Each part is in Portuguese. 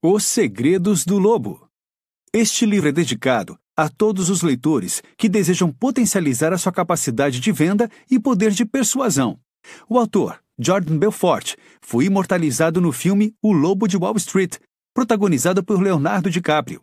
Os Segredos do Lobo. Este livro é dedicado a todos os leitores que desejam potencializar a sua capacidade de venda e poder de persuasão. O autor, Jordan Belfort, foi imortalizado no filme O Lobo de Wall Street, protagonizado por Leonardo DiCaprio.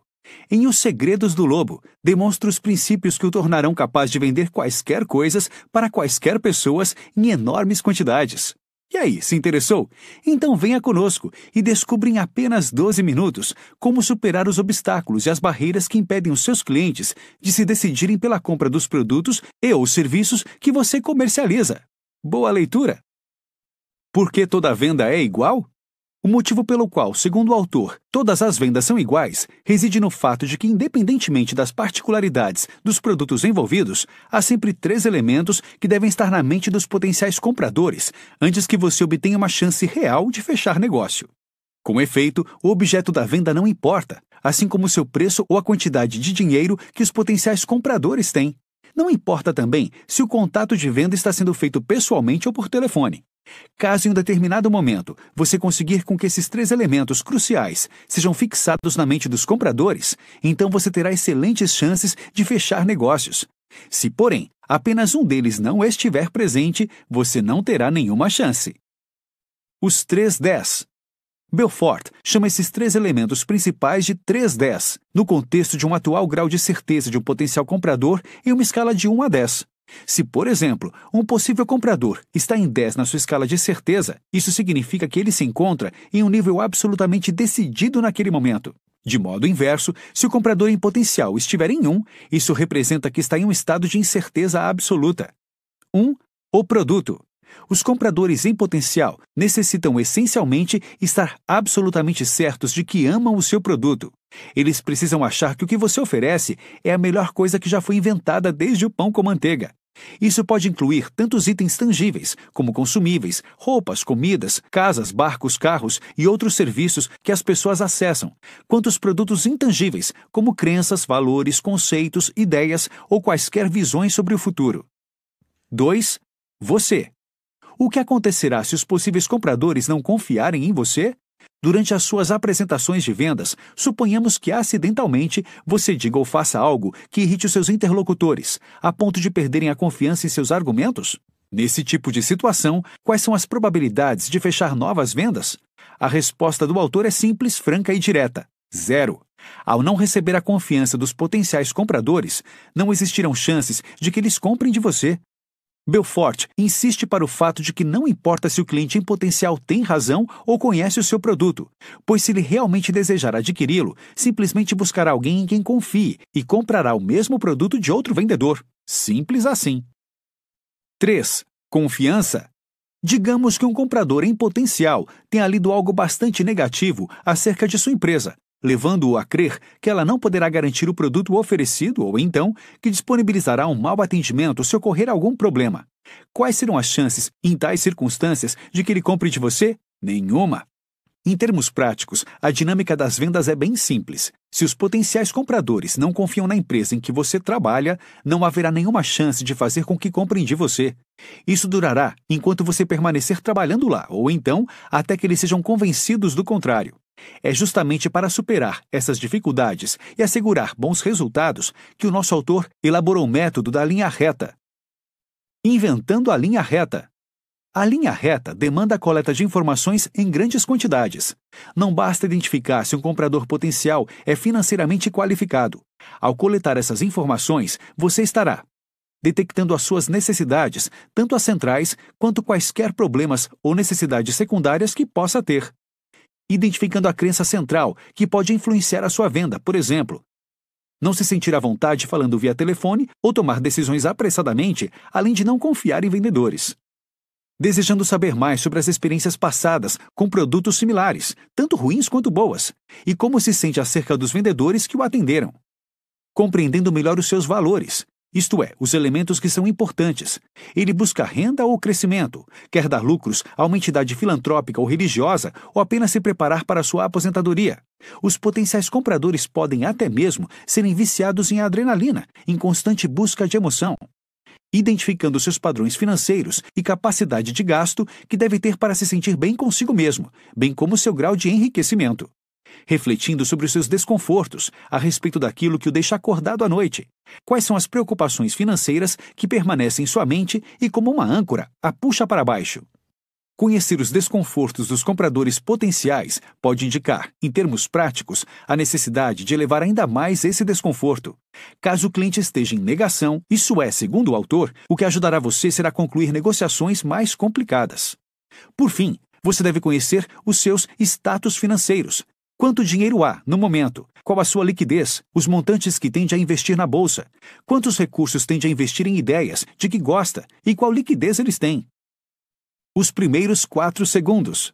Em Os Segredos do Lobo, demonstra os princípios que o tornarão capaz de vender quaisquer coisas para quaisquer pessoas em enormes quantidades. E aí, se interessou? Então venha conosco e descubra em apenas 12 minutos como superar os obstáculos e as barreiras que impedem os seus clientes de se decidirem pela compra dos produtos e ou serviços que você comercializa. Boa leitura! Por que toda venda é igual? O motivo pelo qual, segundo o autor, todas as vendas são iguais reside no fato de que, independentemente das particularidades dos produtos envolvidos, há sempre três elementos que devem estar na mente dos potenciais compradores antes que você obtenha uma chance real de fechar negócio. Com efeito, o objeto da venda não importa, assim como seu preço ou a quantidade de dinheiro que os potenciais compradores têm. Não importa também se o contato de venda está sendo feito pessoalmente ou por telefone. Caso em um determinado momento você conseguir com que esses três elementos cruciais sejam fixados na mente dos compradores, então você terá excelentes chances de fechar negócios. Se, porém, apenas um deles não estiver presente, você não terá nenhuma chance. Os 310 Belfort chama esses três elementos principais de 310, no contexto de um atual grau de certeza de um potencial comprador em uma escala de 1 a 10. Se, por exemplo, um possível comprador está em 10 na sua escala de certeza, isso significa que ele se encontra em um nível absolutamente decidido naquele momento. De modo inverso, se o comprador em potencial estiver em 1, isso representa que está em um estado de incerteza absoluta. 1. O produto. Os compradores em potencial necessitam essencialmente estar absolutamente certos de que amam o seu produto. Eles precisam achar que o que você oferece é a melhor coisa que já foi inventada desde o pão com manteiga. Isso pode incluir tantos itens tangíveis, como consumíveis, roupas, comidas, casas, barcos, carros e outros serviços que as pessoas acessam, quanto os produtos intangíveis, como crenças, valores, conceitos, ideias ou quaisquer visões sobre o futuro. 2. Você. O que acontecerá se os possíveis compradores não confiarem em você? Durante as suas apresentações de vendas, suponhamos que acidentalmente você diga ou faça algo que irrite os seus interlocutores, a ponto de perderem a confiança em seus argumentos? Nesse tipo de situação, quais são as probabilidades de fechar novas vendas? A resposta do autor é simples, franca e direta: zero. Ao não receber a confiança dos potenciais compradores, não existirão chances de que eles comprem de você. Belfort insiste para o fato de que não importa se o cliente em potencial tem razão ou conhece o seu produto, pois se ele realmente desejar adquiri-lo, simplesmente buscará alguém em quem confie e comprará o mesmo produto de outro vendedor. Simples assim. 3. Confiança. Digamos que um comprador em potencial tenha lido algo bastante negativo acerca de sua empresa, levando-o a crer que ela não poderá garantir o produto oferecido ou então que disponibilizará um mau atendimento se ocorrer algum problema. Quais serão as chances, em tais circunstâncias, de que ele compre de você? Nenhuma. Em termos práticos, a dinâmica das vendas é bem simples. Se os potenciais compradores não confiam na empresa em que você trabalha, não haverá nenhuma chance de fazer com que comprem de você. Isso durará enquanto você permanecer trabalhando lá, ou então até que eles sejam convencidos do contrário. É justamente para superar essas dificuldades e assegurar bons resultados que o nosso autor elaborou o método da linha reta. Inventando a linha reta. A linha reta demanda a coleta de informações em grandes quantidades. Não basta identificar se um comprador potencial é financeiramente qualificado. Ao coletar essas informações, você estará detectando as suas necessidades, tanto as centrais quanto quaisquer problemas ou necessidades secundárias que possa ter identificando a crença central que pode influenciar a sua venda, por exemplo. Não se sentir à vontade falando via telefone ou tomar decisões apressadamente, além de não confiar em vendedores. Desejando saber mais sobre as experiências passadas com produtos similares, tanto ruins quanto boas, e como se sente acerca dos vendedores que o atenderam. Compreendendo melhor os seus valores, isto é, os elementos que são importantes. Ele busca renda ou crescimento, quer dar lucros a uma entidade filantrópica ou religiosa, ou apenas se preparar para sua aposentadoria. Os potenciais compradores podem até mesmo serem viciados em adrenalina, em constante busca de emoção. Identificando seus padrões financeiros e capacidade de gasto que deve ter para se sentir bem consigo mesmo, bem como seu grau de enriquecimento refletindo sobre os seus desconfortos a respeito daquilo que o deixa acordado à noite. Quais são as preocupações financeiras que permanecem em sua mente e, como uma âncora, a puxa para baixo? Conhecer os desconfortos dos compradores potenciais pode indicar, em termos práticos, a necessidade de elevar ainda mais esse desconforto. Caso o cliente esteja em negação, isso é, segundo o autor, o que ajudará você será concluir negociações mais complicadas. Por fim, você deve conhecer os seus status financeiros, Quanto dinheiro há no momento? Qual a sua liquidez? Os montantes que tende a investir na bolsa? Quantos recursos tende a investir em ideias de que gosta e qual liquidez eles têm? Os primeiros 4 segundos.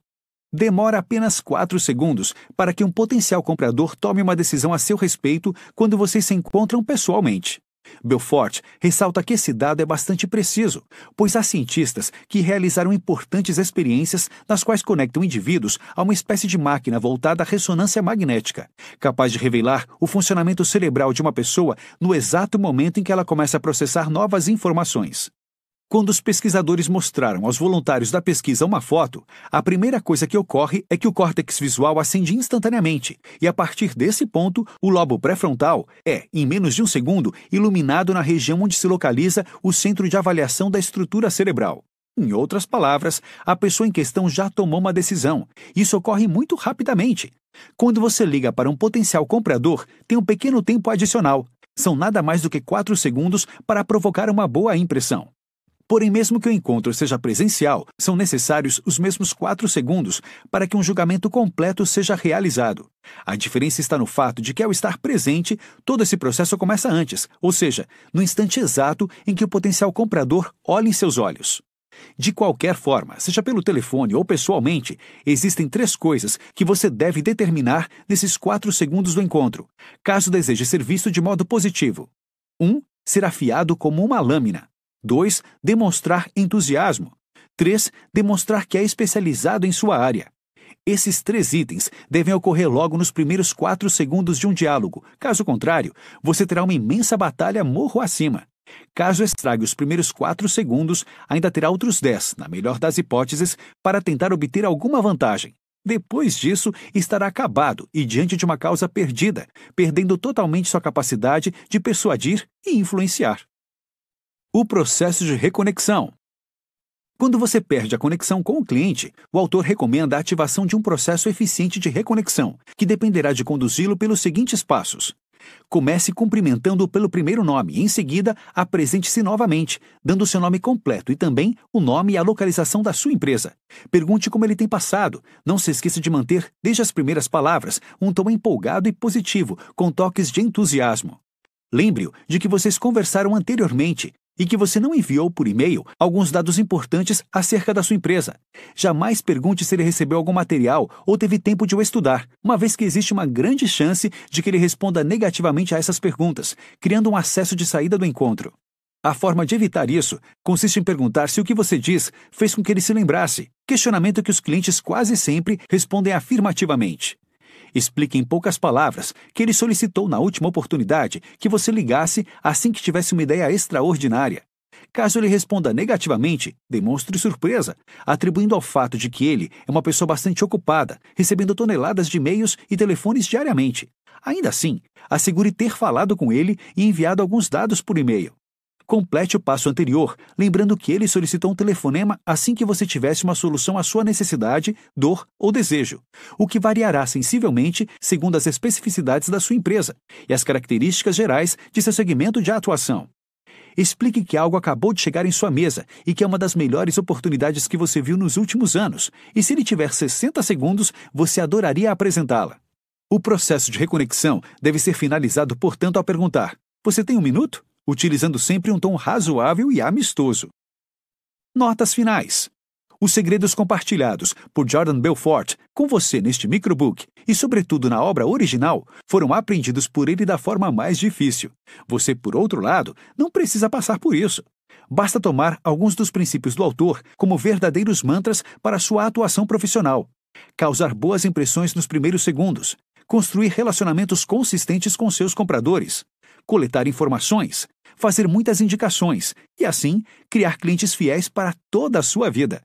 Demora apenas 4 segundos para que um potencial comprador tome uma decisão a seu respeito quando vocês se encontram pessoalmente. Belfort ressalta que esse dado é bastante preciso, pois há cientistas que realizaram importantes experiências nas quais conectam indivíduos a uma espécie de máquina voltada à ressonância magnética, capaz de revelar o funcionamento cerebral de uma pessoa no exato momento em que ela começa a processar novas informações. Quando os pesquisadores mostraram aos voluntários da pesquisa uma foto, a primeira coisa que ocorre é que o córtex visual acende instantaneamente, e a partir desse ponto, o lobo pré-frontal é, em menos de um segundo, iluminado na região onde se localiza o centro de avaliação da estrutura cerebral. Em outras palavras, a pessoa em questão já tomou uma decisão. Isso ocorre muito rapidamente. Quando você liga para um potencial comprador, tem um pequeno tempo adicional. São nada mais do que 4 segundos para provocar uma boa impressão. Porém, mesmo que o encontro seja presencial, são necessários os mesmos quatro segundos para que um julgamento completo seja realizado. A diferença está no fato de que, ao estar presente, todo esse processo começa antes, ou seja, no instante exato em que o potencial comprador olha em seus olhos. De qualquer forma, seja pelo telefone ou pessoalmente, existem três coisas que você deve determinar nesses quatro segundos do encontro, caso deseje ser visto de modo positivo. 1. Um, ser afiado como uma lâmina. 2. Demonstrar entusiasmo. 3. Demonstrar que é especializado em sua área. Esses três itens devem ocorrer logo nos primeiros quatro segundos de um diálogo. Caso contrário, você terá uma imensa batalha morro acima. Caso estrague os primeiros quatro segundos, ainda terá outros dez, na melhor das hipóteses, para tentar obter alguma vantagem. Depois disso, estará acabado e diante de uma causa perdida, perdendo totalmente sua capacidade de persuadir e influenciar. O processo de reconexão. Quando você perde a conexão com o cliente, o autor recomenda a ativação de um processo eficiente de reconexão, que dependerá de conduzi-lo pelos seguintes passos. Comece cumprimentando-o pelo primeiro nome e, em seguida, apresente-se novamente, dando seu nome completo e também o nome e a localização da sua empresa. Pergunte como ele tem passado. Não se esqueça de manter, desde as primeiras palavras, um tom empolgado e positivo, com toques de entusiasmo. Lembre-o de que vocês conversaram anteriormente e que você não enviou por e-mail alguns dados importantes acerca da sua empresa. Jamais pergunte se ele recebeu algum material ou teve tempo de o estudar, uma vez que existe uma grande chance de que ele responda negativamente a essas perguntas, criando um acesso de saída do encontro. A forma de evitar isso consiste em perguntar se o que você diz fez com que ele se lembrasse, questionamento que os clientes quase sempre respondem afirmativamente. Explique em poucas palavras que ele solicitou na última oportunidade que você ligasse assim que tivesse uma ideia extraordinária. Caso ele responda negativamente, demonstre surpresa, atribuindo ao fato de que ele é uma pessoa bastante ocupada, recebendo toneladas de e-mails e telefones diariamente. Ainda assim, assegure ter falado com ele e enviado alguns dados por e-mail. Complete o passo anterior, lembrando que ele solicitou um telefonema assim que você tivesse uma solução à sua necessidade, dor ou desejo, o que variará sensivelmente segundo as especificidades da sua empresa e as características gerais de seu segmento de atuação. Explique que algo acabou de chegar em sua mesa e que é uma das melhores oportunidades que você viu nos últimos anos, e se ele tiver 60 segundos, você adoraria apresentá-la. O processo de reconexão deve ser finalizado, portanto, ao perguntar: Você tem um minuto? utilizando sempre um tom razoável e amistoso. Notas finais. Os segredos compartilhados por Jordan Belfort com você neste microbook e, sobretudo, na obra original, foram aprendidos por ele da forma mais difícil. Você, por outro lado, não precisa passar por isso. Basta tomar alguns dos princípios do autor como verdadeiros mantras para sua atuação profissional. Causar boas impressões nos primeiros segundos. Construir relacionamentos consistentes com seus compradores coletar informações, fazer muitas indicações e, assim, criar clientes fiéis para toda a sua vida.